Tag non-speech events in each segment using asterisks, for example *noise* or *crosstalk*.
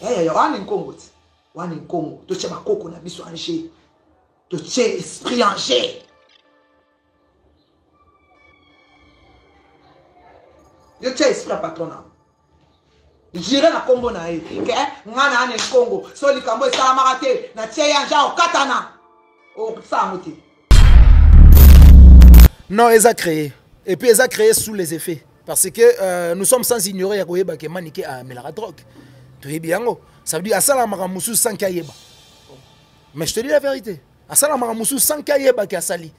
wana eh, eh, nkongo ti wana nkongo totie bakoko na biso ange totie esprit ange yo tia esprit ya patron na jire na nkombo na ye ke hein? ngana na ane nkongo so likambo esalamaka te na tie yanja o katana. O sa te non eza créé et puis eza créé sous les effets parce que euh, nous sommes sans ignorer que Maniké ke manike la drogue toyebi yango ça veut dire asalamaka mosusu sans ayeba mais je te dis la vérité sans mosusu qui a sali.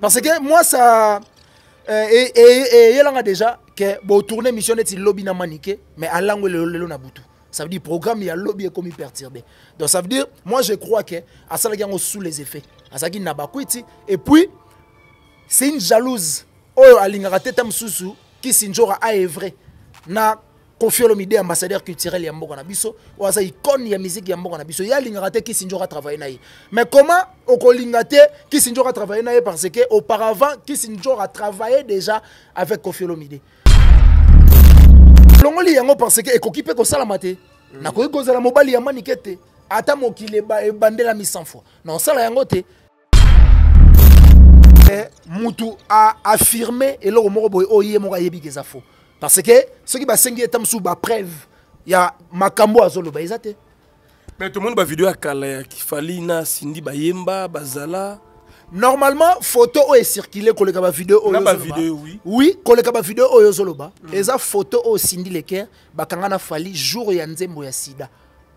parce que moi ça euh, et il y eyelanga déjà que ke tourner mission neti lobby na maniqué, mais le lelo na butu ça veut dire programme ya est comme perturbé donc ça veut dire moi je crois que asalaki yango sous les effets azalaki na bakwiti et puis c'est une jalouse oyo alingaka te qui mosusu à aevre na Kofi Olomide ambassadeur culturel ya mboka na biso oza icône ya musique ya mboka na biso ya lingaka ki sinjora travailler na mais comment okolinga ki sinjora travailler na parce que auparavant Kisinjora travaillait déjà avec Kofi Olomide longoli yango parce que ekoki mpe kosalama te mm. ko kozala mobali ya manike te ata mokili ebandelami 100 fois na sala yango te eh, mutu aafirme et moko boye est ye moko ayebiki eza faux parce que soki basengi ye preuve, il y ya makambo azoloba tout le mais va vidéo à kala ya kifali na Cindy bayemba bazala normalement photo oyo ecircule koleka bavideo vidéo, oui oui koleka bavideo vidéo ozoloba mm. ça, photo oyo sindi leker bakanga na fali jour ya nzembo ya sida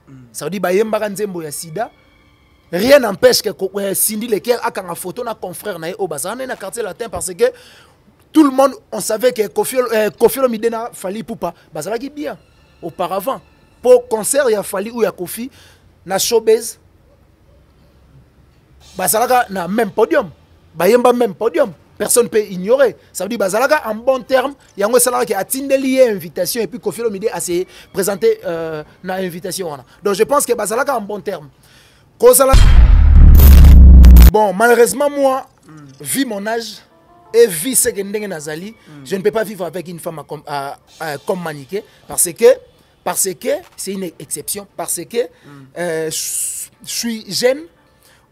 mm. ça veut dire bayembaka nzembo ya sida rien n'empêche que sindi a akanga photo na confrère na ye na ye na quartier latin parce que tout le monde, on savait que Kofi, euh, na Olomidena, Fali Poupa, bah, bien auparavant. Pour le concert, il y a fallu ou il y a Kofi, na showbiz, bah, na même podium. Bah, même podium. Personne ne peut ignorer. Ça veut dire que bah, en bon terme, il y a un salarié qui a lié invitation et puis Kofi Olomidena s'est présenté euh, na invitation. Donc je pense que Bazalaka en bon terme. Bon, malheureusement, moi, vu mon âge, et vit ce que ndenge nazali je ne peux pas vivre avec une femme comme, à, euh, euh, comme Maniké parce que parce que c'est une exception parce que euh, je suis jeune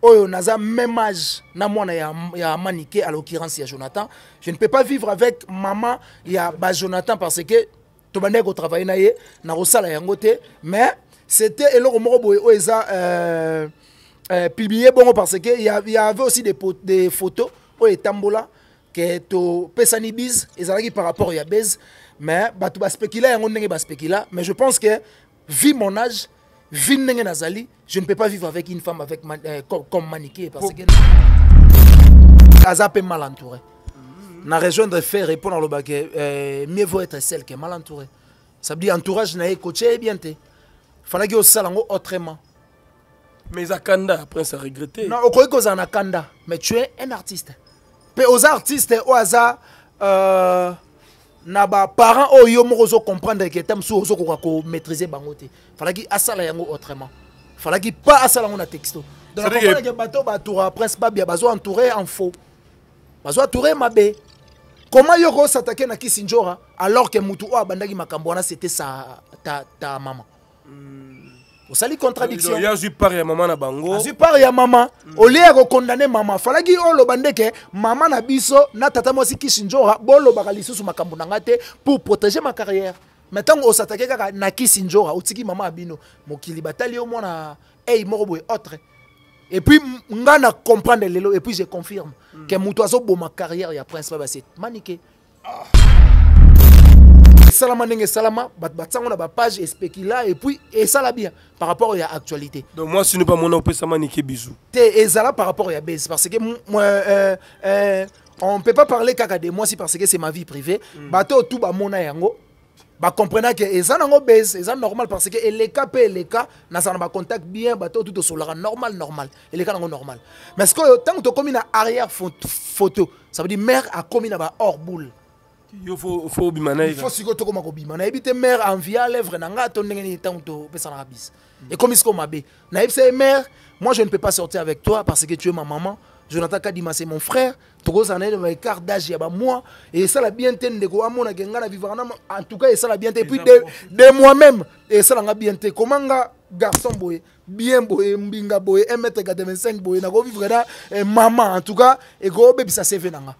oyo naza même âge na mwana ya, ya Maniké à l'occurrence ya Jonathan je ne peux pas vivre avec maman ya ba Jonathan parce que tobandaki kotravaille na ye na kosala yango te mais c'était eloko moko boye oyo eza euh, euh, publié bon parce que il y avait aussi des, des photos oyo tambola pesa ni bise ezalaki par rapport ya base mais bato baspécula yango ndenge baspécula mais je pense que vu mon âge vu ndenge nazali je ne peux pas vivre avec une femme avec euh, comme, comme maniqué parce que mal entouré na rejoindre faire répondre le euh, mieux vaut être celle que mal entouré ça veut dire entourage na ye bien eyebi Fallait que au salon autrement mais Zakanda kanda prince regretté non au kozala na kanda mais tu es un artiste aux oza artiste hasard, aza euh, na baparent oyo yo comprendre que ke ta mosusu ko maîtriser bangote te asala yango autrement qui pas asala on a texto donke bato batoura prince babia besoin entouré en faux Besoin entouré mabe comment yo s'attaquer na kisinjora alors que mutu o abandaki makambo c'était sa ta, ta maman. Hmm une contradiction azwi part ya Maman. na bango maman ya mama condamner maman fallait Maman bande que maman na biso na tata qui bon le na pour protéger ma carrière on kaka na mama maman mokili batali au moins autre et puis comprendre lelo et puis je confirme mm. ke pour a carrière a prince manike ah esalama ndenge esalama page batango na puis puis ça la bien par rapport à actualité donc moi si ne pas bamona opesama nike bisou te ezala par rapport ya base parce que euh, euh, on peut pas parler kaka de moi si parce que c'est ma vie privée mm. bato ba mona yango bacomprena que ezan nango base ezan normal parce que les cas pe les cas na contact bien bato au tosololaka normal normal cas nango normal mais ce que que ntango tokómi na arrière photo ça veut dire a commis na ba hors boule yo fo obima na ye fo sikoyo tokóma kobima nayebi te mare envia lèvre na ngai to ndenge nini ntango topesanaka biso ekómi sikoyo mabe nayebi se mère moi je ne peux pas sortir avec toi parce que tu es ma maman jonathan kadima c'est mon frère tokozala na ye ba écart d'âge ya bamoi esala bien te de amonake ngai na vivaka na en tout cas et esala bien te puis de, de moi même esalanga bien te koma nga garçon boy bien boy mbinga boye 1 m 85 boye nakovivre na eh, maman en tout cas et ekobebisa seve na ngai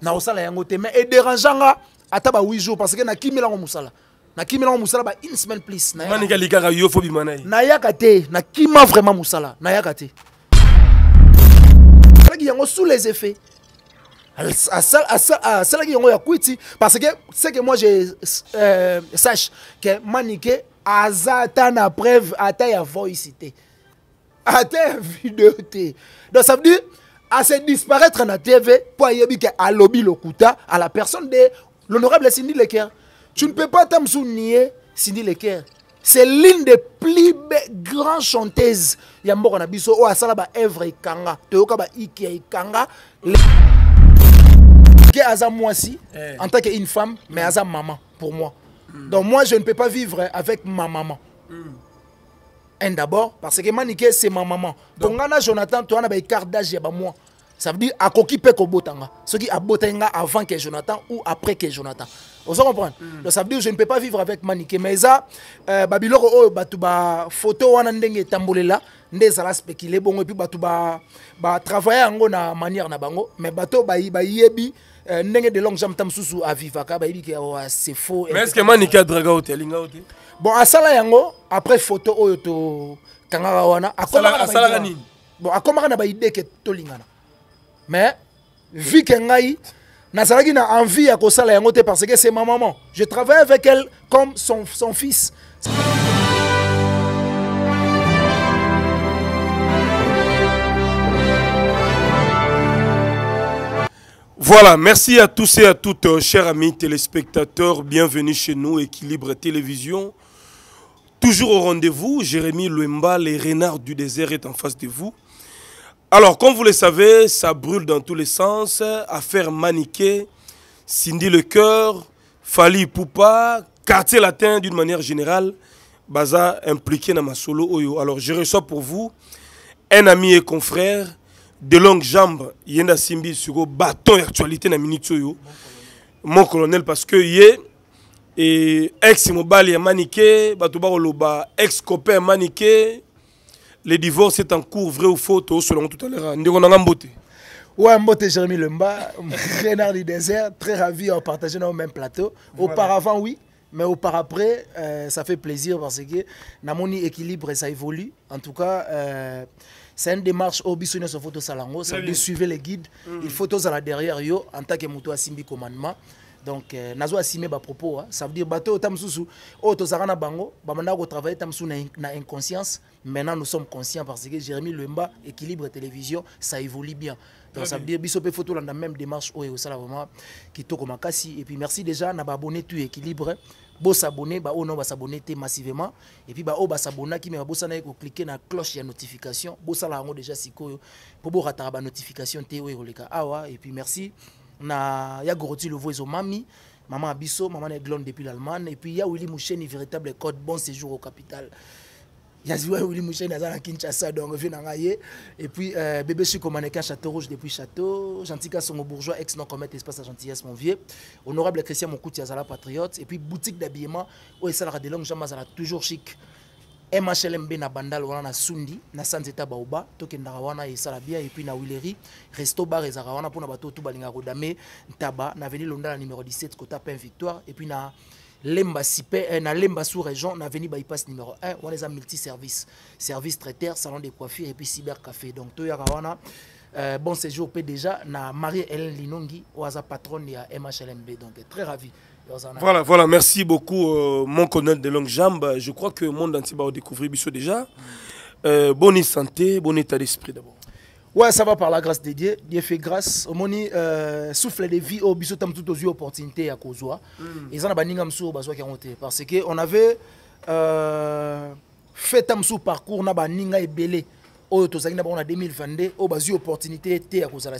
na osala yango te mais ederangeanga ata ba 8 jours parce que nakimelango mosala nakimelango mosala ba une semaine plus maninga likaka yo fo bima na ye nayaka te nakima vraiment mosala nayaka te asalaki yango sous les effets asalaki yango ya kwiti parce que ce que moi je euh, sache que manike aza ata na preuve ata ya voice te ata ya *laughs* video te donc ça veut dire à se disparaître la tv mpo aller à alobi lokuta à la personne de l'honorable Cindy leker tu ne peux pas t'amuser mosu Cindy sindi c'est l'une des plus grandes chanteuses y a beaucoup ya mboka oh, na biso oyo asala baevre ekanga toyoka baiki ya Kanga ke aza si eh. en tant qu'une femme mais aza maman pour moi donc moi je ne peux pas vivre avec ma maman hmm. Un d'abord, parce que Maniké, c'est ma maman. Donc, Donc Jonathan, toi, n'a un écart d'âge, il moi. Ça veut dire, à Koki Peko Botanga. Hein. Ce qui a Botanga hein, avant que Jonathan ou après que Jonathan. Vous comprenez mm. Donc, ça veut dire, je ne peux pas vivre avec Maniké. Mais ça, euh, Babyloko, oh, Batuba, photo, on a tambolela. ndezala spéculé bongo epuis bato batravaille yango na manière na bango mais bato bayebi ba ndenge de longue jambe ta mosusu avivaka bayebi ke c'est faux mais estce manika o ote o ote bon asala yango après photo oyo tokangaka wana asalaka nini bon akomaka na baide ke lingana mais vi ke ngai nazalaki na envie ya sala yango te parce que c'est ma maman je travaille avec elle comme son, son fils Voilà, merci à tous et à toutes, euh, chers amis téléspectateurs. Bienvenue chez nous, Équilibre Télévision. Toujours au rendez-vous, Jérémy Louemba, les renards du désert est en face de vous. Alors, comme vous le savez, ça brûle dans tous les sens. Affaire maniquée, Cindy Le Cœur, Fali Poupa, Quartier Latin d'une manière générale, Baza impliqué dans ma solo Oyo. Oh Alors, je reçois pour vous un ami et confrère, de longues jambes, yenda simbi sur le bâton actualité na minute mon colonel parce que il est ex mobile maniqué, maniqué, bato ex copain maniqué. le divorce est en cours vrai ou faux oh, selon tout à l'heure Oui, na mbote Jérémy Lemba, *laughs* Renard du désert, très ravi de partager dans le même plateau. Auparavant, oui, mais auparavant, après, euh, ça fait plaisir parce que Namoni équilibre et ça évolue. En tout cas, euh, c'est une démarche au biso nyonso photosalango, c'est de suivre les guides mm. il faut la derrière yo en tant que moto Simbi commandement donc euh, nazo assimé ba propos hein. ça veut dire bateau tamsusu oh tozara na bango ba mandako travailler tamsu na, na inconscience maintenant nous sommes conscients parce que Jérémy Lemba équilibre télévision ça évolue bien donc ça veut dire biso photo photo la même démarche oh et ça vraiment makasi et puis merci déjà na abonné tu équilibre bo s'abonner ba oh non ba s'abonner massivement et puis ba oh ba s'abonner qui mais ba ça na ko cliquer na cloche ya notification bo ça la déjà sikoyo pour bo ratara ba notification te oh et puis merci na ya goroti levo mamie, maman abisso maman est glonde depuis l'allemagne et puis ya willy moucheni véritable code bon séjour au capital yaziwa willy moucheni dans na kinshasa donc vie en et puis euh, bébé Chico manequin château rouge depuis château gentika songo bourgeois ex non commettre espace à gentillesse mon vieux honorable christian mokuti zala patriote et puis boutique d'habillement oyo esalaka de longue jambe azala toujours chic MHLMB na bandal wana na sundi na bauba, ta baoba un wana esala et puis na wileri resto bar ezalaka wana un bato otu ko dame ntaba na londala numéro 17 kota pain victoire puis na lemba sipe eh, na lemba région na veni bypass numéro 1 wana a multi service service traiteur salon de coiffure puis cyber café donc tout wana euh, bon séjour déjà na marie hélène linongi oyo patronne ya mhlmb donc très ravi voilà, voilà, merci beaucoup, euh, mon connaître de longue jambe. Je crois que le monde entier va découvrir Bissot déjà. Euh, bonne santé, bon état d'esprit d'abord. Ouais, ça va par la grâce de Dieu. Dieu fait grâce. Au moni, euh, souffle de vie, au oh, bisou, tam toutes aux opportunités à cause. Ils ont abandonné un sou, basoa qui ont été. Parce qu'on avait euh, fait un parcours, on a abandonné et belé. Au tosangi, on a 2022, au basu opportunité, à cause de la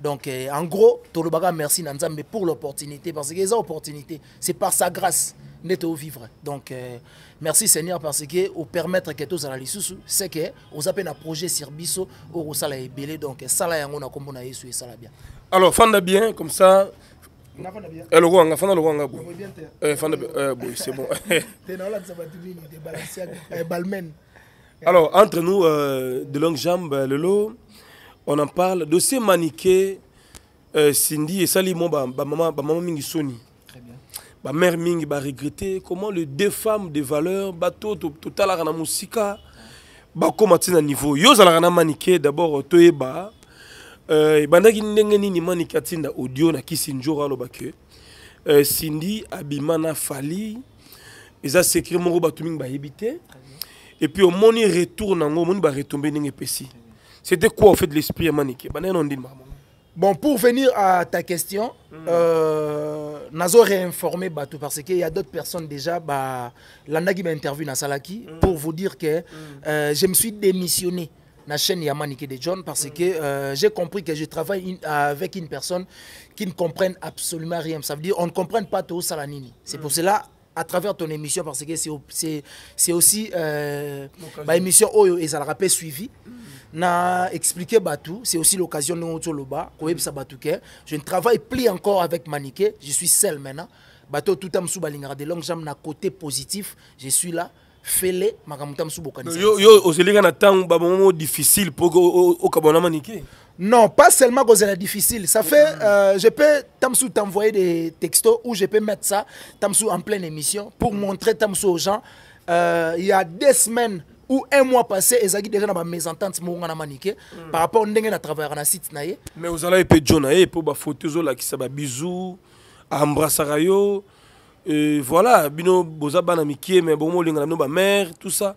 donc, euh, en gros, Tolobaga, merci Nanzambe pour l'opportunité, parce que les opportunités, c'est par sa grâce que au vivre. Donc, euh, merci Seigneur, parce que au permettre que tous à sous c'est que vous appels un projet sur Bisso, au Sala et Belé, donc Sala et na Kombona et Sala bien. Alors, Fanda bien, comme ça. le Fanda eh, le Fanda, euh, c'est bon. *laughs* Alors, entre nous, euh, de longues jambes, le on en parle. Dossier Maniké, euh, Cindy et Salimo, bah, maman, bah, maman Mingi Sony. Très bien. Bah, mère Mingi, bah, regretter comment le deux femmes de valeur, bah, total tout, tout à la musica, bah, comment tu à niveau. Yo, ça la Maniké, d'abord, toi, bah, euh, bandaki ndenge nini Maniké atinda audio na qui kisinjora lobake. Euh, Cindy, Abimana Fali, ils ont sécrit mon robatuming, bah, hébité. Et puis, au moni retour, nango, mon bah, retombé, n'engepessi. Okay. C'était quoi au fait de l'esprit Maniké bah, Bon, pour venir à ta question, Je mm. euh, Nazo réinformé parce qu'il y a d'autres personnes déjà, bah, qui m'a interviewé dans Salaki, mm. pour vous dire que mm. euh, je me suis démissionné la chaîne Yamanike de John parce que euh, j'ai compris que je travaille avec une personne qui ne comprenne absolument rien. Ça veut dire on ne comprend pas tout Salanini. C'est pour cela à travers ton émission parce que c'est aussi euh, ma bah, émission Oyo et ça le rappelle suivi na expliqué Batou, c'est aussi l'occasion de nous batu que Je ne travaille plus encore avec Maniké, je suis seul maintenant. Batou tout le sous balingara de longues jambes, na côté positif, je suis là. Fais-le, sous bokanisa. Yo yo ozelinga na temps ba moment difficile pour Maniké. Non, pas seulement que c'est difficile. Ça fait, mm. euh, je peux Tamsou t'envoyer des textos ou je peux mettre ça en pleine émission pour mm. montrer Tamsou aux gens. Euh, il y a deux semaines, ou un mois passé ezalaki déjà dans ma mésentente nga na maniqué. Hmm. par rapport ndenge na dans na site na ye mais ozalaki mpe jo na ye mpo bafoto ezolakisa babizu aembrassaka yo voilà bino boza bana mikie mais bomo olingana ma mère, tout ça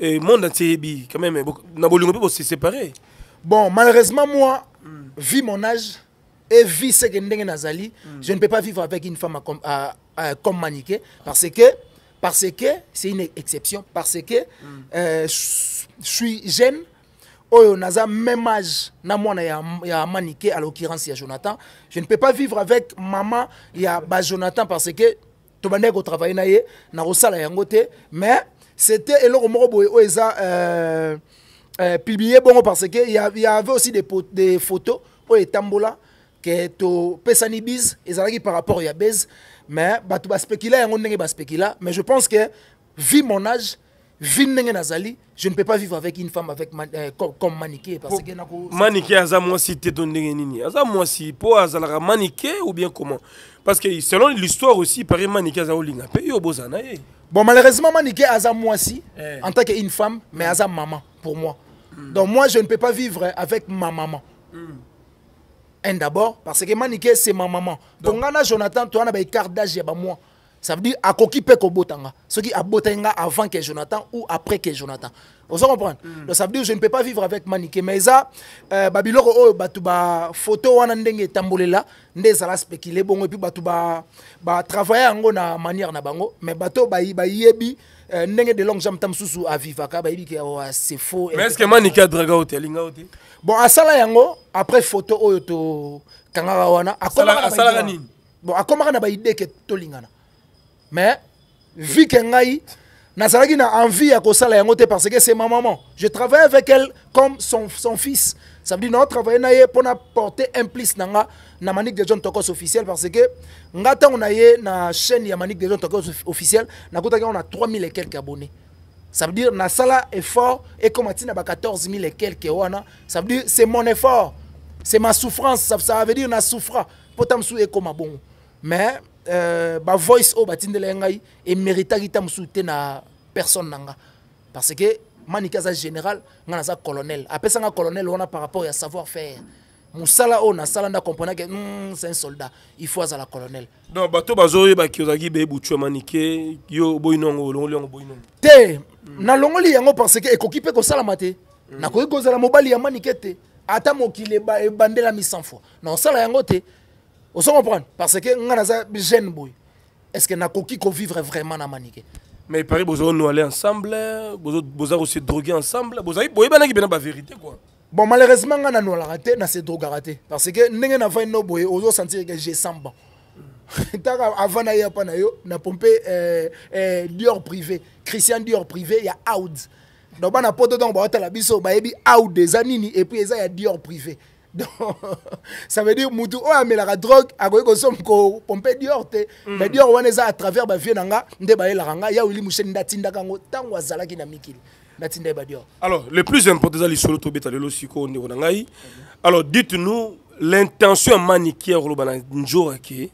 et monde entier quand même na pas mpe se séparer. bon malheureusement moi mm. vu mon âge et vu ce que ndenge nazali mm. je ne peux pas vivre avec une femme à, à, comme maniqué, parce que parce que c'est une exception. Parce que mm. euh, je suis jeune. Oyo naza même âge na mwana ya ya Maniké à l'occurrence ya Jonathan je ne peux pas vivre avec maman ya ba Jonathan parce que to bandeko travailler na ye na rosala yango te mais c'était eloko moko boye oyo eza euh, euh, publié bon. parce que il y, y avait aussi des, des photos oyo etambola ke pesani bise ezalaki par rapport ya base mais bah, bah, hein, mais je pense que vu mon âge nazali je ne peux pas vivre avec une femme avec euh, comme, comme maniqué parce que maniqué aza moi si nini maniqué ou bien comment parce que selon l'histoire aussi paraît maniqué aza un pays yo eh. bon malheureusement maniqué aza eh. en tant qu'une femme mais aza maman pour moi hmm. donc moi je ne peux pas vivre avec ma maman hmm. Un d'abord, parce que Maniké, c'est ma maman. Donc, Donc Jonathan, toi, as un écart d'âge, moi. Ça veut dire, à hein. qui peut Botanga. Ce qui a Botanga avant que Jonathan ou après que Jonathan. Vous comprenez hmm. ça veut dire, je ne peux pas vivre avec Maniké. Mais ça, euh, Babyloko, oh, Batouba, photo, on a des Il qui spéculé, bon, et puis Batouba, bah, travailler en gros, na manière na bango, mais Bato, bah, bah, yébi, bah, ndenge de longue jambe ta mosusu avivaka bayi ke c'est faux mais est-ce que maniki adraga ote alinga ote bon asala yango après photo oyo tokangaka wana asalaka nini bon akomaka na de ke tolingana mais vi ke ngai nazalaki na envie ya kosala yango te parce que c'est ma maman je travaille avec elle comme son, son fils ça veut dire que travaillé naie pour apporter un plus nanga na manique de jeunes Tokos officiel parce que ngata on ye na chaîne ya manique de jeunes Tokos officiel na kota on a 3000 et quelques abonnés. Ça veut dire na sala effort et comme tina ba 14000 et quelques wana. Ça veut dire c'est mon effort, c'est ma souffrance, ça, veut dire na souffra pour tam sou et bon. Mais euh, ba voice au batindela ngai et mérita kitamsu te na personne nanga parce que maniki aza général ngai naza colonel apesanga colonel on a par rapport ya savoir faire mosala oyo salanda nde que mm, c'est un soldat il faut azala colonel Non, bato bazoyebaki ozalaki be ya manike yo oboyini yango olongoli te mm. longoli yango parce ke ekoki mpe kosalama te mm. nakoki la mobali ya manike te ata la ebandelami cent fois sala yango te ozo comprendre parce que ngai naza jeune boy est ce que na nakoki kovivre vraiment na manike mais pareil vous nous aller ensemble vous vous allez aussi droguer ensemble vous la vérité bon malheureusement on a nous raté na ces drogues parce que na no que j'ai samba *laughs* tant avant na pas pompé eh, eh, Dior privé Christian Dior privé il y a out donc on a pas on va la et puis il y a Dior privé ça veut dire mutu oyo amelaka drogue akoki kosoma kopompe dior te mm. mais dior on eza à travers bavie na nga nde bayelaka nga yawe limusheni ndatindaka yango ntango azalaki na mikili natinda ye badior alors le plus important eza lisolo tobeta lelo sikoyo ndeko na ngai alors dites nous l'intention ya manikiere oloba na njora ke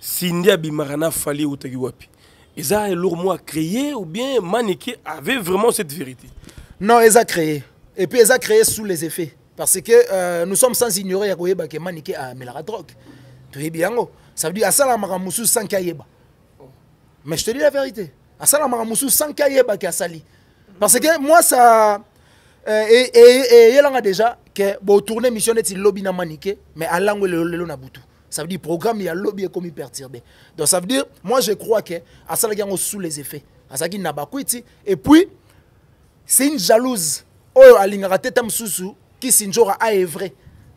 sindi abimaka na fali eutaki wapi eza eloko moko créé ou bien maniki avait vraiment cette vérité non eza créé et puis eza créé sous les effets parce que euh, nous sommes sans ignorer ya koyeba ke manike amelaka drogue toyebi ça veut dire asalamaka musu sans kayeba mais je te dis la vérité asalamaka musu sans kayeba ke asali parce que moi ça euh, Et il y a déjà que bon tournée mission neti lobby na manike mais alango lelo na butu ça veut dire programme il lobby est comme perturbé donc ça veut dire moi je crois que asalaki yango sous les effets azalaki na bakwiti et puis c'est une jalouse oyo oh, alingaka te sous sous kisinjora aevre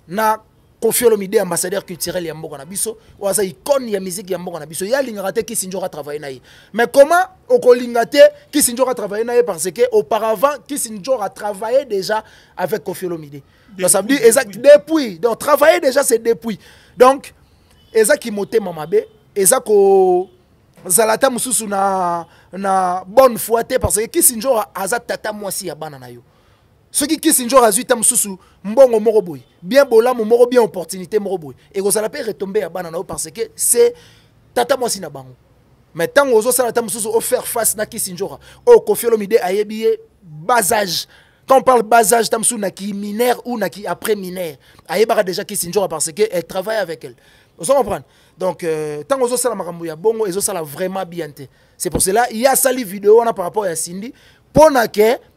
na Kofiolomide, ambassadeur culturel ya mboka na biso aza ikone ya musique ya mboka na biso y'a alingaka te kisinjora travaillé na ye mais comment okolinga lingate, qui travaillé na ye parce que auparavant s'injora travaillé déjà avec kofi olomide donc ça veut dire exact depuis donc travailler déjà c'est depuis donc eza kimotema mamabe, eza ko zala Zalata Mususu na, na bonne foi parce que kisinjora aza tata mwasi ya bana na yo ce soki kissinger azwi ta mosusu mbongo moko bien bolamu moro bien opportunité moko et ekozala mpe retombe à bana na yo parce que c'est tata mwasi na bango mais ntango ozosala ta mosusu ofaire face na Kisinjora, au oh, kofi olomide ayebi ye basage quand on parle basage tam mosusu na ki ou na après après minere ayebaka déjà Kisinjora parce que elle travaille avec elle ozo comprendre donc ntango euh, ozosala makambo ya bongo l'a vraiment bien c'est pour cela il ye asali video vidéo par rapport à Cindy pour na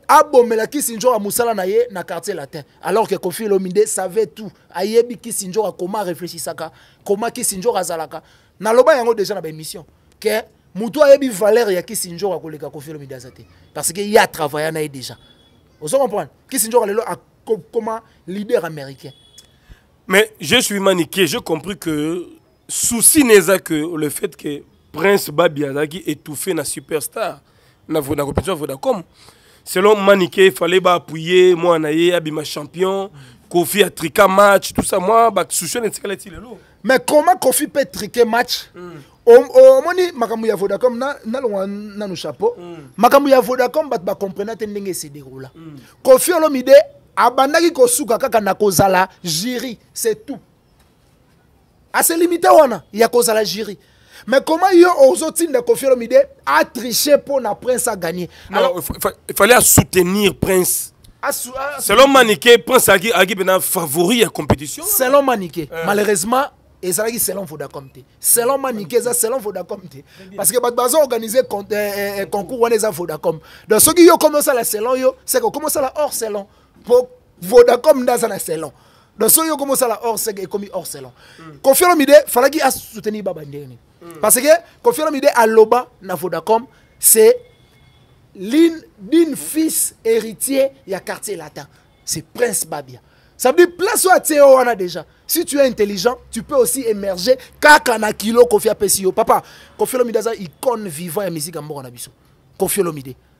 abomela kisinjor à na ye na quartier latin alors que kofi elomide savait tout ayebi kisinjor akoma arefléchisaka koma kisinjor azalaka loba yango déjà na baémission Que Moutou ayebi valeur qui s'injure à kofi elomide à Zate. parce que il travaillé. na ye déjà ozo comprendre kisinjor à comment leader américain mais je suis maniqué Je compris que souci n'est que le fait que prince babi azalaki étouffé na superstar na d'accord selon Manike, il fallait bah, appuyer, moi, Anaye, Abima champion, Kofi a triqué match, tout ça, moi, bah, est et Tsekaletile. Mais comment Kofi peut triquer match hmm. omoni makambo ya vodacom nalongwa nanu chapeau hmm. makambo ya vodacom ba bakomprena se ndenge esederola hmm. kofi olomide abandaki kosuka kaka na kozala jiri c'est tout aselimite ah, wana ya kozala jiri mais comment de ozotinda à tricher pour que ça prince Alors il fallait soutenir prince selon Maniké, prince aki mpena favori la compétition hein? selon Maniké. euh. malheureusement c'est selon vodacom selon Maniké, c'est selon vodacom parce que a bazo un concours est à vodacom donc qui yo à à selon yo c'est commencé à la hors selon pour vodacom dans la selon donc soki la komosala est ekomi orselon kofi l'idée, falaki soutenu baba Ndéni mm. parce que kofi l'idée aloba na vodacom c'est l'une d'une fils héritier a quartier latin c'est prince babia ça veut dire place toi à es déjà si tu es intelligent tu peux aussi émerger Kakana kilo kofi papa kofi olomide une icône vivant et musique ya mboka l'idée.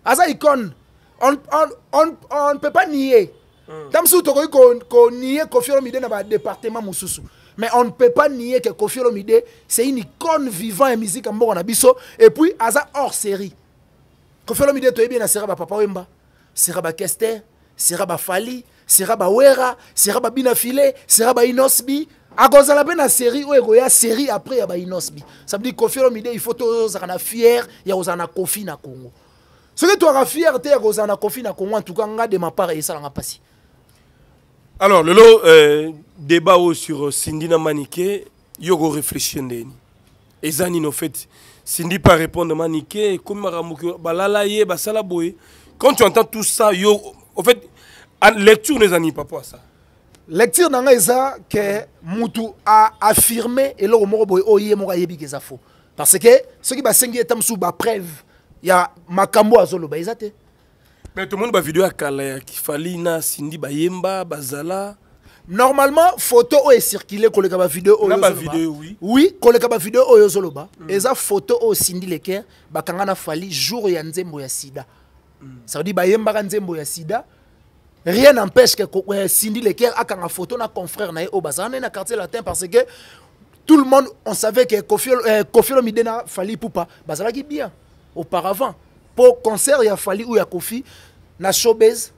biso icône on ne peut pas nier ntango mm. mosusu tokoki konie kofi olomide na badépartement mosusu mais on ne peut pas nier que kofi olomide c'est une icône vivant ya musike ya mboka na biso et puis aza hors série kofi olomide toyebi na sera bapapa oyemba sera bakester sera bafali sera bawera sera babina file sera bainosbi akozala mpe na série oyo ekoya série après ya bainosbi ça veut dire kofi olomide il faut tozala na fiere ya kozala na kofi na congo soki twaka fiere te ya kozala na kofi na congo en tout cas nga de ma part esalanga mpasi alors le euh, débat Maniké, sur euh, Cindy na manike yo koréfléchir Et eza en fait, Cindy pas répondre manike comme makambo balala basala boye quand tu entends tout ça yo en fait lecture n'est pas pour ça lecture na que Moutou a affirmé et eloko moko boye oyo oh, ye moko ayebiki ça faux parce que ce qui soki basengi ye ta mosusu bapreuve ya makambo azoloba a te mais tout le monde bavideo vidéo kala ya kifali na Cindy, bayemba bazala normalement photo est oyo ecircule koleka bavideo oyowi koleka bavideo vidéo. Et mm. eza photo oyo sindi leker bakanga na fali jour ya nzembo ya sida mm. ça veut dire bayembaka nzembo ya sida rien n'empêche que Cindy Leker a quand photo na confrère na au bazar na quartier latin parce que tout le monde on savait que Koffi eh, Kofi Olomide na fali poupa qui bien auparavant pour concert ya fali ou a kofi na showbiz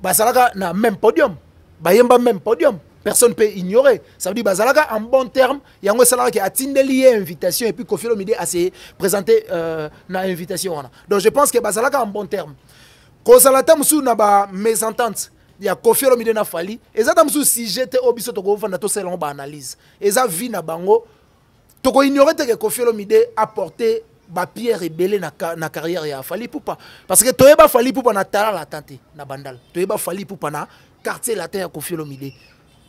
bazalaga na même podium bayemba même podium personne peut ignorer ça veut dire bazalaga en bon terme qui a atindeli lié invitation et puis kofi olomide ase présenté... euh, na invitation donc je pense que bazalaga en bon terme kozala te mosusu na bamésentente ya kofi olomide na fali eza ta mosusu sujet te oyo biso na tosala ba Et eza vie na bango tokoignore ignorer que kofi olomide aporte bapierre ebele na, na carrière ya fali pupa parce que toyeba fali pupa na tala latin te na bandal toyeba fali pupa na quartier latin ya kofi olomide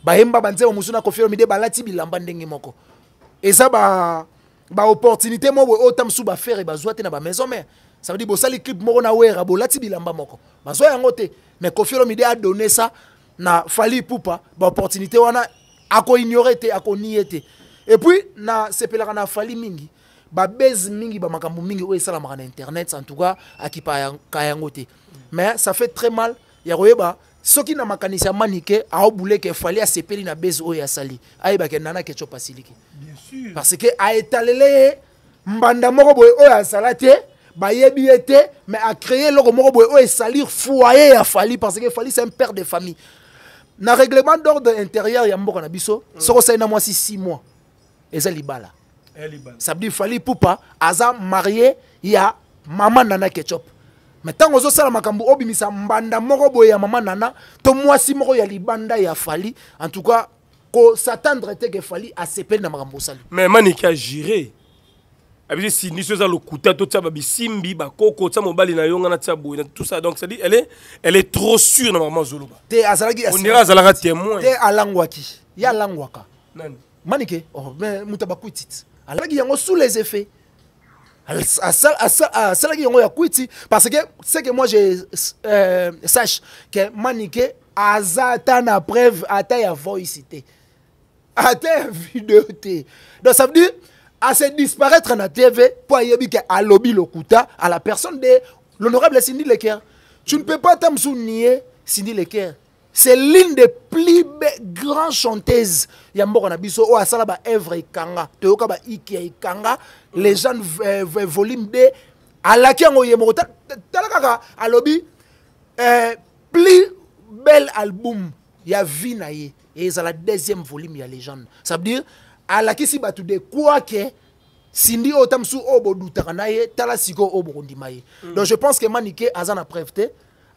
bayemba banzemba mosusu na kofi olomide balati bilamba ndenge moko eza ba baopportunité moko boye oyo ta mosusu bafere bazwa te na bamaison mare ça veut dire bosali clip moko na wera bolati bilamba moko bazwa yango te mais kofi olomide adonne ça na fali pupa baopportunité wana akoignore te akonie te et puis na sepelaka na fali mingi babese mingi makamu mingi oyo esalamaka na internet en tout cas akipa yango te mais ça fait très mal ya koyeba soki na makanisi ya manike aobuleke a asepeli na bese oyo asali ayebake nana kecho pasiliki parce que aetalele ye mbanda moko boye oyo asala te bayebi ye te mais acréé eloko moko boye oyo esali foye ya fali parce que fali c'est un père de famille na règlement d'ordre intérieur ya mboka na biso mm. soko osali na mwasi 6 mois eza libala ça veut dire fali pupa aza marié ya mama nana ketchup me ntango ozosala obi obimisa mbanda moko boya ya mama nana to mwasi ya libanda ya fali en tout cas s'attendre te que fali asepeli na makambo osali Mais maniki agiré abisi sindiso eza lokuta to tout ça, bakoko simbi mobali na yo nga na na tsa na tout ça donc cest elle est, elle est trop sûre na mama zuluba te azalaki ondira azalaka témoin te alangwaki y'a alangwaka nani manike oh, mutu abakuititi qui yango sous les effets est ya parce que ce que moi je euh, sache que manike aza ata na preuve à ya voicité à ata vidéo donc ça veut dire à se disparaître la tv pour ayebi à alobi lokuta à la personne de l'honorable Cindy leker tu ne peux pas t'amuser mosu nier c'est l'une des plus grandes chanteuses oh, ya mboka na biso oyo asala baœuvre ekanga toyoka baiki ya ekanga legende euh, volume d alaki yango ye moko tala kaka alobi euh, plus bel album ya vie Et c'est la deuxième volume ya legende ça veut dire alakisi bato de quoi ke sindi oyo tamsu obo oh, duta bodutaka na tala sikoyo oyo oh, bokondima mm. donc je pense que manike Azana na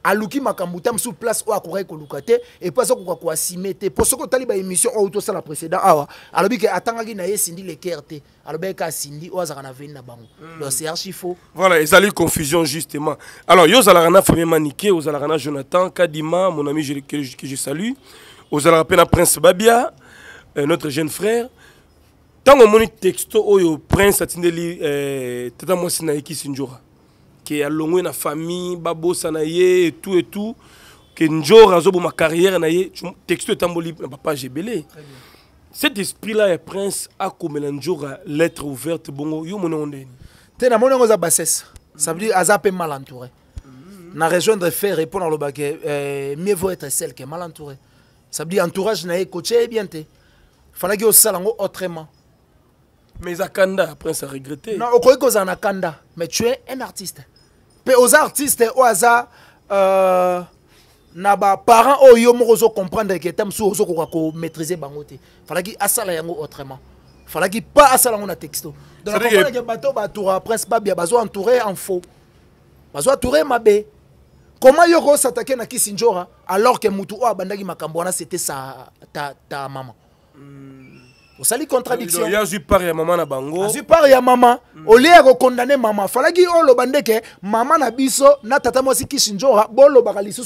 aluki makambo tam sous place oyo akokai koluka te epai azokoka koasime te mpo soki otali baémission oyo oh, tosala précédent awa ah, alobi ke atangaki na ye esindi lekere te alobaki ke asindi oyo oh, azalaka na veni na bango hmm. donc c'est archi faux voilà ezali confusion justement alors yo ozalaka na premièrement nike ozalaka na jonathan kadima mon ami je, que, je salue ozalaka mpe na prince babia euh, notre jeune frère ntango omoni texto oyo oh, prince atindeli euh, tata mwasi na yekisi njora ke alongwe na famille babosana ye etu etu ke njor ma carrière na ye texto etamboli na papa ebele cet esprit là est prince akomela njor lettre ouverte bongo yo mona onde. ndeni te namoni ça veut dire aza mal entouré na de faire répondre le ke mieux vaut être celle que mal entouré ça veut dire entourage na ye bien bienté Fallait que falaki osala autrement mais Akanda kanda prince a regretté non au kozala na kanda mais tu es un artiste mpe aux artistes euh, oyo aza euh, naba baparent o yo moko ozokomprendre ke te ko maîtriser komaîtrise bango te falaki asala yango autrement ki pas asala yango na texto donke bato oyo batoura prince babia entouré en faux ma mabe comment yo s'attaquer na kisinjora alors que motu oyo abandaki makambo c'était sa ta, ta maman mm vous avez contradiction azwi part ya maman na bango azwi part ya mama mm. maman ya kokondane on le bande que maman na biso na tata mwasi kishinjora bon le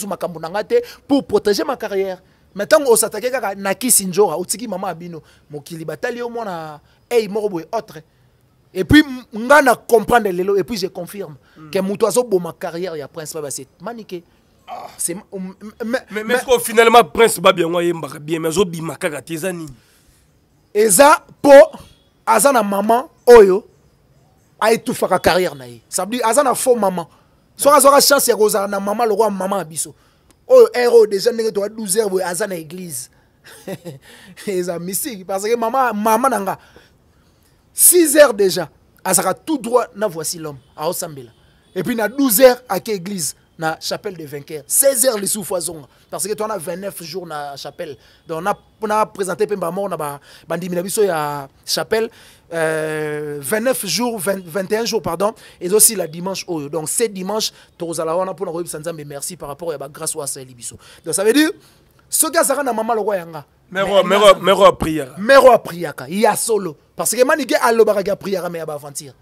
makambo na ma te pour protéger ma carrière Maintenant on osatake kaka na kisinjora otiki mama ya bino mokili batali yo mwana ei moko boye autre et puis nga na comprendre lelo et puis je confirme que ke bon ma carrière ya prince baba se c'est ah. mais, mais, mais, finalement prince babi yango ayembaka bien mais zo kaka te eza po aza a maman, oyo la carrière na Ça sabdi dire azana faux maman. So azwaka chance ya Rosana na le roi maman biso oyo héros déjà ndenge toka 12 heures boye azana église *laughs* eza mystique parce que maman maman nanga 6 heures déjà azara tout droit na voici l'homme osambela. et puis na 12 heures à église na chapelle de vainqueur 16h lisusu azonga parce que toana 29 jours na chapelle donc na, na présenté mpe bamor na bandimi bandi biso ya s'appelle euh, 29 jours 20, 21 jours pardon et ezosila dimanche oyo donc ce dimanche tokozala wana mpona koyebisa nzambe merci par rapport ya eh bagrâce ben, oyo asali biso donc ça veut dire soki azalaka na mama lokwa yanga mero apriyaka ya solo parce que manike alobakaki apriyaka me ya baaventure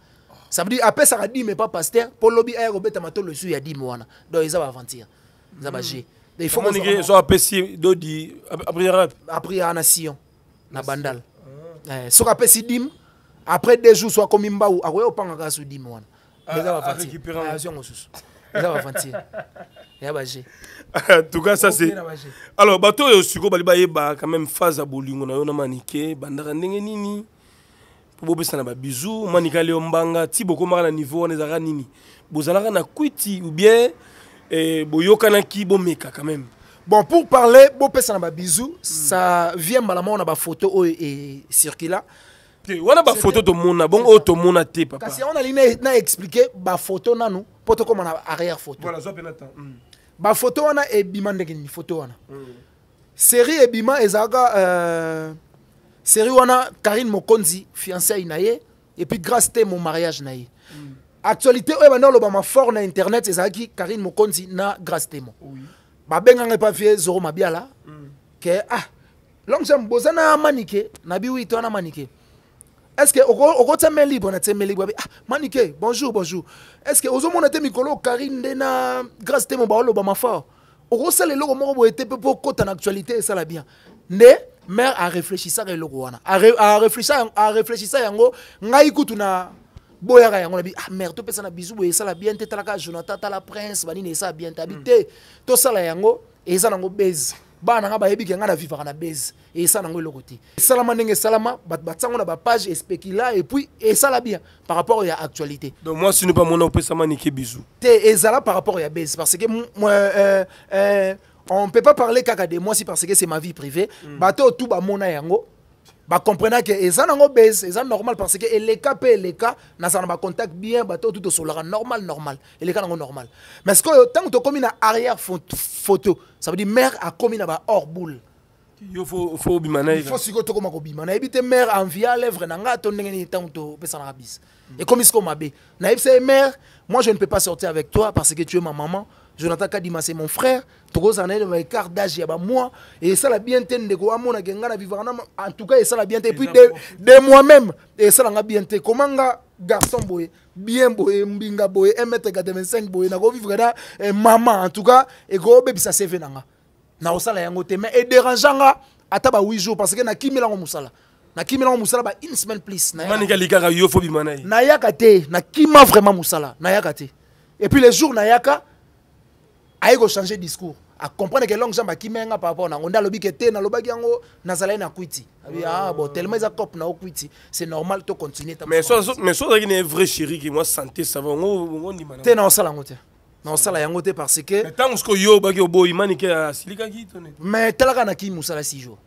ça veut dire après ça dit mais pas pasteur pour lobby air a mato le sou a dit moana donc ils va ventir ça va j'ai il faut que soit apesi dodi après après à nation na bandal ah. eh, soit après dim après deux jours soit comme ah dim ah, ils va ventir va ya en tout cas ça c'est alors euh, bah, quand même phase à bolingo na mpo bopesana babizu manika leo mbanga ti bokomaka na niveau wana ezalaka nini bozalaka na kwiti ou bien eh, boyokanaki bomeka quand même bon pour parler bopesana babizu mm. ça vient mbala moko oh, oh, na baphoto oyo ecircula te wana baphoto tomona bongo oyo tomona te papakasi yango nalingi na explike baphoto nanu mpo tokóma na arrière photo voilà, mm. baphoto wana ebima ndenge nini photo wana mm. série ebima ezalaka euh, série wana Karine Mokonzi fiancée na et puis grâce à mon mariage na mm. actualité oyo bandi olobama fort na internet qui Karine Mokonzi na grâce témo oui. pas vie Zoro Mabiala mm. ke ah long boza na manike nabi wi to na manike est-ce que au côté main libre a tie main libre ah manike bonjour bonjour est-ce que ozomona te mikolo Karine nde na grâce témo baolobama fort les eloko moko boye te peu po côté en actualité ça e la bien nde mare aréfléchissaka eloko wana ça yango ngai kutuna na boyaka yango bi ah mare topesa na bisu boye la bien la ka jonathan la prince banini esala bien te abi ça la yango ça nango beze bana nanga bayebi ke ngai navivaka na beze esala nango eloko te esalama ndenge salama bat batsango na puis et ça la bien par rapport ya actualité donc moi si pas mon sini pamona ça nike bisou te ezala par rapport ya beze parce que euh, euh, on ne peut pas parler kaka de moi si parce que c'est ma vie privée mm. bato tout ba mona yango ba comprendre que eza nango baisse eza normal parce que eleka pe eleka na ba contact bien bato tout osolaka normal normal eleka nango normal mais ce que sikoyo ntango tokomi na arrière photo ça veut dire mère a na ba hors boule yo fo obima na ye fo sikoyo tokóma kobima nayebi te mère envia lèvre na ngai to ndenge nini ntango hmm. Et comme ekomi sikoyo m'a nayebi c'est mère moi je ne peux pas sortir avec toi parce que tu es ma maman jonathan kadima c'est mon frère tokozala na ye ma écart d'âge ya ça la bien te ndeko amonaka nga na vivaka en tout cas et la bien te Puis de moi même et la bien te Comment nga garçon boy bien boy mbinga boy 1m85 boye nakovivre na mama en tout cas et go bébé, ça c'est cv na nga naosala yango te mais dérangeant, nga ata ba 8 jours parce que na na kimela nakimelango mosala ba une semaine plus nayalikaka yo fo manai. na ye na te nakima vraiment musala, nayaka te et puis les jours jour nayaka changer changer discours À comprendre longue qui akimenga par rapport nango nde lo ba nalobaki yango nazalaki na kwiti ah, ah bon tellement ils na c'est normal de continuer. mais vous avez un vrai chéri qui moi santé dit ça. dans parce que mais six jours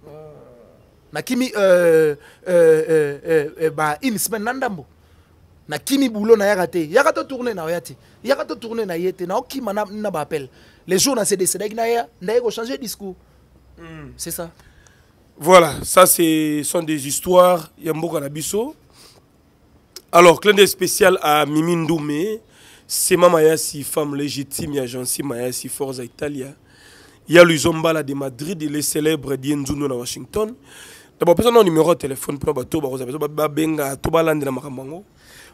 euh, euh, euh, euh ba une semaine nakimi na yaka te yaka to tourner na yati yaka to tourner na yete na naokima na, na baappel les jours se nase décédaki naya ndaye changer discours mm. c'est ça voilà ça c'est sont des histoires ya mboka na biso alors clin d'œil spécial à mimi c'est maman mayasi femme légitime ya jansi mayasi forza italia ya luzo mbala de madrid le célèbre dienzuno na washington d'abord pesa nao numéro de téléphone mpona bato bakozala ba benga to balandela makambo yango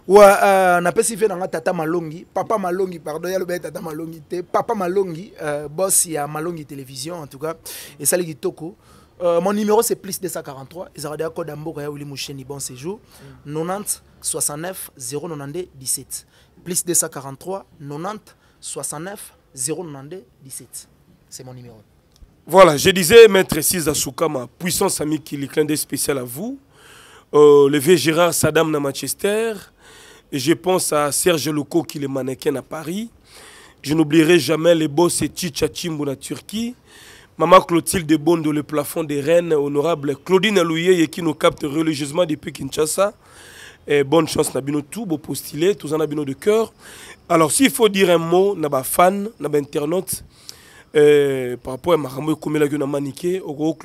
wa euh, napesi fe nanga tata malongi papa malongi pardon ya lobe tata malongi papa malongi euh, boss ya malongi télévision en tout cas les kitoko euh, mon numéro c'est plus 243 ezalaka deya code où ya bon séjour 90 69 092 17 plus 243 90 69 092 17 c'est mon numéro voilà je disais maître Siza Soukama puissance ami Kili des spécial à vous euh, le vieux Gérard Saddam à Manchester. Je pense à Serge Loco qui est mannequin à Paris. Je n'oublierai jamais les boss et Chimbou en Turquie. Maman Clotilde Bonde le plafond des reines, honorable Claudine Alouye qui nous capte religieusement depuis Kinshasa. bonne chance, Nabino tout, beau postulé, tous en abino de cœur. Alors, s'il faut dire un mot, Naba fan, Naba internaute, euh, par rapport à Marambo à maniqué, au gros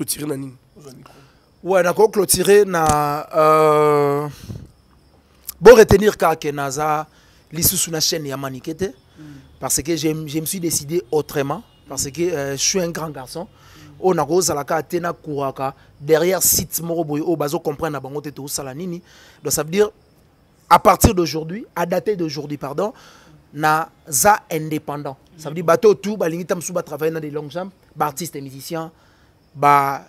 ouais nakoki clôturer na euh, boretenir kaka naza sur na chaîne yamanikete parce que je, je me suis décidé autrement parce que euh, je suis un grand garçon oyo oh, nakozalaka à nakuraka derrière site moro boye oh, bazo comprend na bango te oh, salanini nini donc ça veut dire à partir d'aujourd'hui à dater d'aujourd'hui pardon naza indépendant ça veut dire je tout tu balingi ta mosusu batravaille dans des longs jambes et musicien ba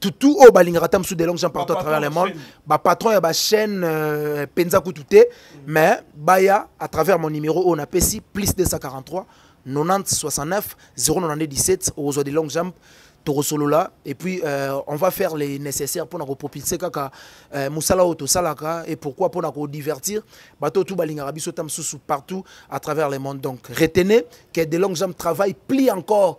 tout au balingratam sous des longues jambes partout bah, à travers le monde bah, patron et eh ma bah, chaîne euh, penza Koutouté. Mm. mais baya à travers mon numéro on a PC plus 243 90 69 aux ozwa de longue jambe torosolola et puis euh, on va faire les nécessaires pour propulser. kaka euh, ça salaka et pourquoi pour nous divertir. tout tout balingratam partout à travers le monde donc retenez que des longues jambes travaillent plus encore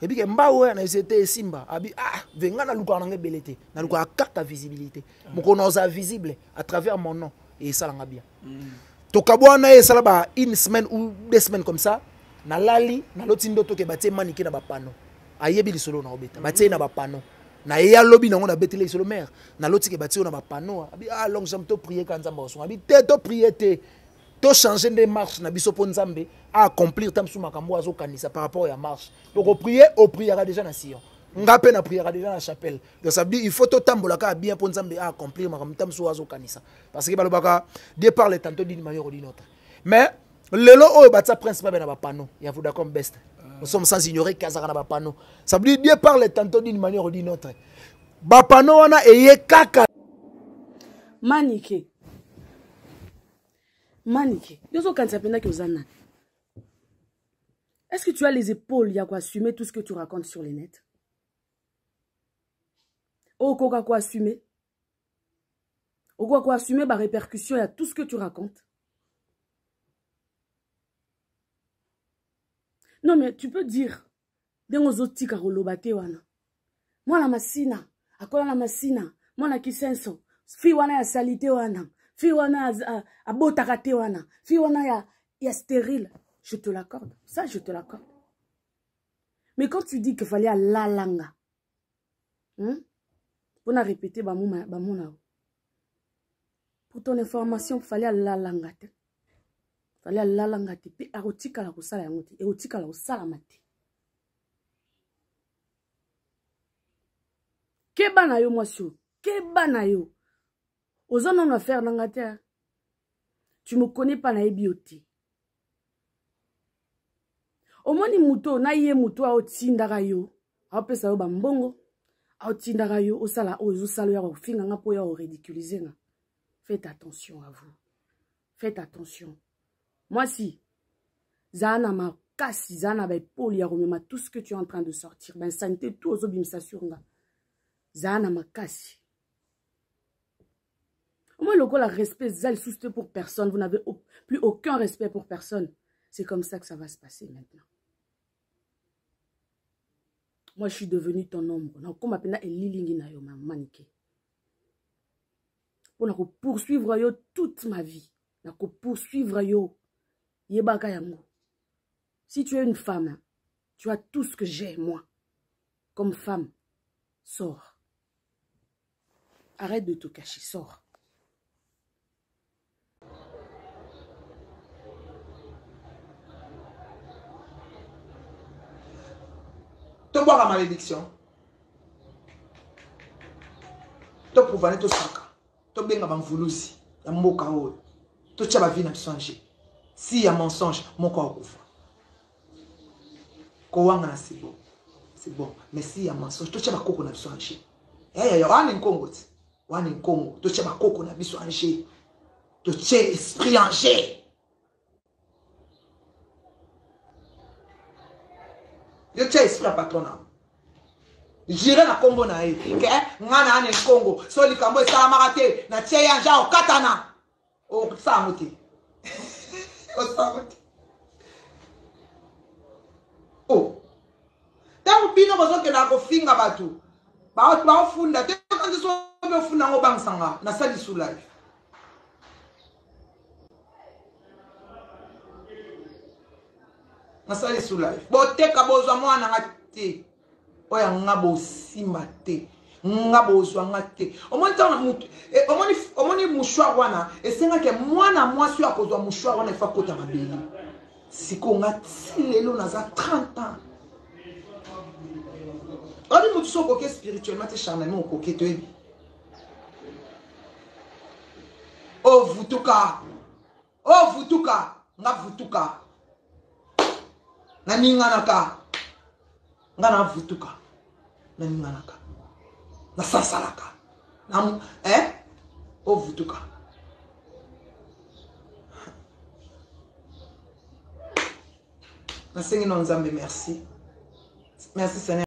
epuis ke mba oyo eh, na yesu ete esimba abi ah ve ngai nalukaka nanga ebele te nalukaka karte ya visibilité mm. mokolo na ozala visible à travers mon nom esalanga bien mm. tokabwa wana ye eh, esala ba une semaine ou deux semaines comme ça nalali naloti ndoto ke batie manike na bapano ayebi lisolo na obeta mm. batie ye na bapano naye alobi nango nabetele lisolo mare naloti ke batie yo na bapano abi ah long jam toprie ka nzambe osonga abi te toprie te changer de marche na biso à nzambe aacomplir ma camou makambo kanisa par rapport la marche donc au priera déjà na sion nga à priera déjà la chapelle de ça veut il faut tambola ka bien mpo nzambe accomplir makambo sous azo kanisa. parce que balobaka dieu parle tantôt d'une manière ou d'une autre mais lelo au bata principal be na a vous d'accord best nous sommes sans ignorer qu'azara na bapano ça veut dire dieu parle tantôt d'une manière ou d'une autre bapano wana eye kaka manike manike yo zo ki oza est ce que tu as les épaules quoi assumer tout ce que tu racontes sur les assumer? net oh, quoi assumer okoka koassume y ya tout ce que tu racontes non mais tu peux dire ndenge ozotika koloba te wana la masina akola masina la kisenso fi wana ya sali wana fille wana abotaka te wana fille wana ya, ya stérile je te l'accorde ça je te l'accorde mais quand tu dis que fallait alalanga hmm? mpona répété bamona yo pour ton information fallait alalanga te fallait alalanga te mpe akotikala kosala yango te ekotikala kosalama te keba na yo mwasi oyo keba na yo oza nano affaire nanga te tu me connais pas nayebi yo te omoni motu oyo na ye motu oyo aotindaka yo aopesa yo bambongo aotindaka yo osala oyo ezosala oyo ya kofinga nga mpo oyo ya korediculize nga faites attention à vous faites attention mwasi zala na makasi zala na baepole ya komema tout ce que tu es en train de sortir bainsanité tout ozobimisa sur nga zala na makasi Moi, le la respect, zèle, souste pour personne. Vous n'avez plus aucun respect pour personne. C'est comme ça que ça va se passer maintenant. Moi, je suis devenue ton ombre. elilingi na yo Pour poursuivre toute ma vie. Pour poursuivre yo. Si tu es une femme, hein, tu as tout ce que j'ai, moi. Comme femme, sors. Arrête de te cacher, sors. to la malédiction to provane tosaka Tu es ya Tu Tu totia na de si ya mensonge moko couvre. kowanga na sibo c'est bon mais si ya mensonge totia bakoko na biso ange eh, ya wana nkongo Tu es nkongo totia bakoko na biso Tu esprit yo tia esprit ya patron na jire na nkombo na ye ke nga na ane nkongo so likambo esalamaka te na tie ya nza okatana osalango te osalango te o ntango bino bozokendaka kofinga bato baofunda te kanzi so obe ofunda yango obangisanga nasali su life nasala yesu life boteka bozwa mwana nga te oyo nga bosimba te nga bozwa nga te omoni ntango na mutu e, omoni mouchoir wana esengaki mwana mwasi oyo akozwa mouchoir wana efa kota mabeli sikoyo nga ti lelo naza 30 ans odi motu so okoki spirituellement te charnellement okoki toyebi ovutuka oh, ovutuka oh, nga vutuka naninganaka nga navutuka naninganaka nasasalaka na, eh? ovutuka nasengi no nzambe merci merci seigneur